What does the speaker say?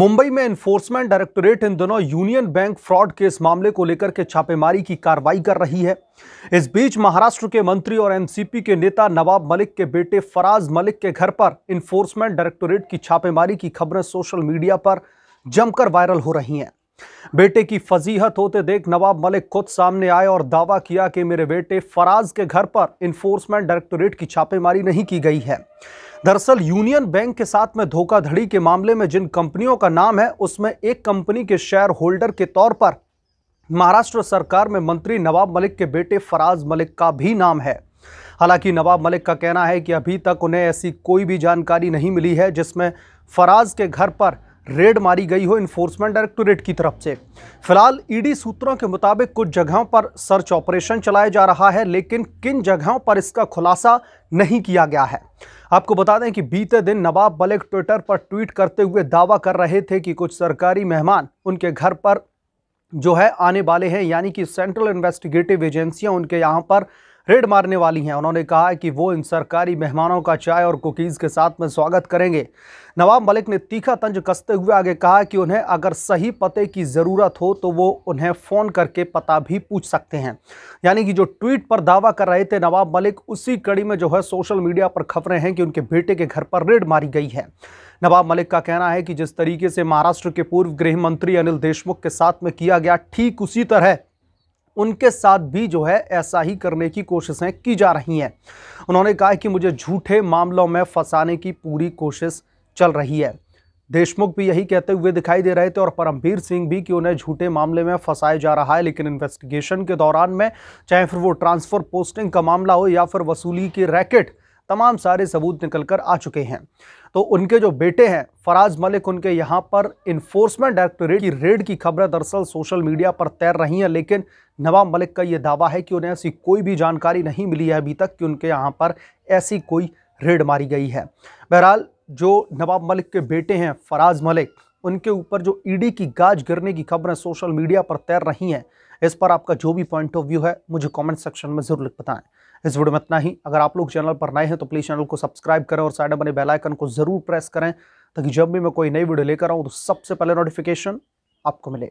मुंबई में enforcement directorate इन दोनों union bank fraud के इस मामले को लेकर के छापेमारी की कार्रवाई कर रही है इस बीच महाराष्ट्र के मंत्री और एनसीपी के नेता नवाब मलिक के बेटे फराज मलिक के घर पर इन्फोर्समेंट डायरेक्टोरेट की छापेमारी की खबरें सोशल मीडिया पर जमकर वायरल हो रही हैं बेटे की फजीहत होते देख नवाब मलिक खुद सामने आए और दावा किया कि मेरे बेटे फराज के घर पर इन्फोर्समेंट डायरेक्टोरेट की छापेमारी नहीं की गई है दरअसल यूनियन बैंक के साथ में धोखाधड़ी के मामले में जिन कंपनियों का नाम है उसमें एक कंपनी के शेयर होल्डर के तौर पर महाराष्ट्र सरकार में मंत्री नवाब मलिक के बेटे फराज मलिक का भी नाम है हालांकि नवाब मलिक का कहना है कि अभी तक उन्हें ऐसी कोई भी जानकारी नहीं मिली है जिसमें फराज के घर पर रेड मारी गई हो इन्फोर्समेंट डायरेक्टोरेट की तरफ से फिलहाल ईडी सूत्रों के मुताबिक कुछ जगहों पर सर्च ऑपरेशन चलाया जा रहा है लेकिन किन जगहों पर इसका खुलासा नहीं किया गया है आपको बता दें कि बीते दिन नवाब मलिक ट्विटर पर ट्वीट करते हुए दावा कर रहे थे कि कुछ सरकारी मेहमान उनके घर पर जो है आने वाले हैं यानी कि सेंट्रल इन्वेस्टिगेटिव एजेंसियां उनके यहाँ पर रेड मारने वाली हैं उन्होंने कहा कि वो इन सरकारी मेहमानों का चाय और कुकीज़ के साथ में स्वागत करेंगे नवाब मलिक ने तीखा तंज कसते हुए आगे कहा कि उन्हें अगर सही पते की ज़रूरत हो तो वो उन्हें फ़ोन करके पता भी पूछ सकते हैं यानी कि जो ट्वीट पर दावा कर रहे थे नवाब मलिक उसी कड़ी में जो है सोशल मीडिया पर खबरें हैं कि उनके बेटे के घर पर रेड मारी गई है नवाब मलिक का कहना है कि जिस तरीके से महाराष्ट्र के पूर्व गृह मंत्री अनिल देशमुख के साथ में किया गया ठीक उसी तरह उनके साथ भी जो है ऐसा ही करने की कोशिशें की जा रही हैं उन्होंने कहा कि मुझे झूठे मामलों में फंसाने की पूरी कोशिश चल रही है देशमुख भी यही कहते हुए दिखाई दे रहे थे और परमवीर सिंह भी कि उन्हें झूठे मामले में फंसाया जा रहा है लेकिन इन्वेस्टिगेशन के दौरान में चाहे फिर वो ट्रांसफ़र पोस्टिंग का मामला हो या फिर वसूली की रैकेट तमाम सारे सबूत निकल कर आ चुके हैं तो उनके जो बेटे हैं फराज मलिक उनके यहाँ पर इन्फोर्समेंट डायरेक्टोरेट की रेड की खबरें दरअसल सोशल मीडिया पर तैर रही हैं लेकिन नवाब मलिक का ये दावा है कि उन्हें ऐसी कोई भी जानकारी नहीं मिली है अभी तक कि उनके यहाँ पर ऐसी कोई रेड मारी गई है बहरहाल जो नवाब मलिक के बेटे हैं फराज मलिक उनके ऊपर जो ईडी e की गाज गिरने की खबरें सोशल मीडिया पर तैर रही हैं इस पर आपका जो भी पॉइंट ऑफ व्यू है मुझे कमेंट सेक्शन में ज़रूर बताएं इस वीडियो में इतना ही अगर आप लोग चैनल पर नए हैं तो प्लीज़ चैनल को सब्सक्राइब करें और साइड बने बेलाइकन को ज़रूर प्रेस करें ताकि जब भी मैं कोई नई वीडियो लेकर आऊँ तो सबसे पहले नोटिफिकेशन आपको मिले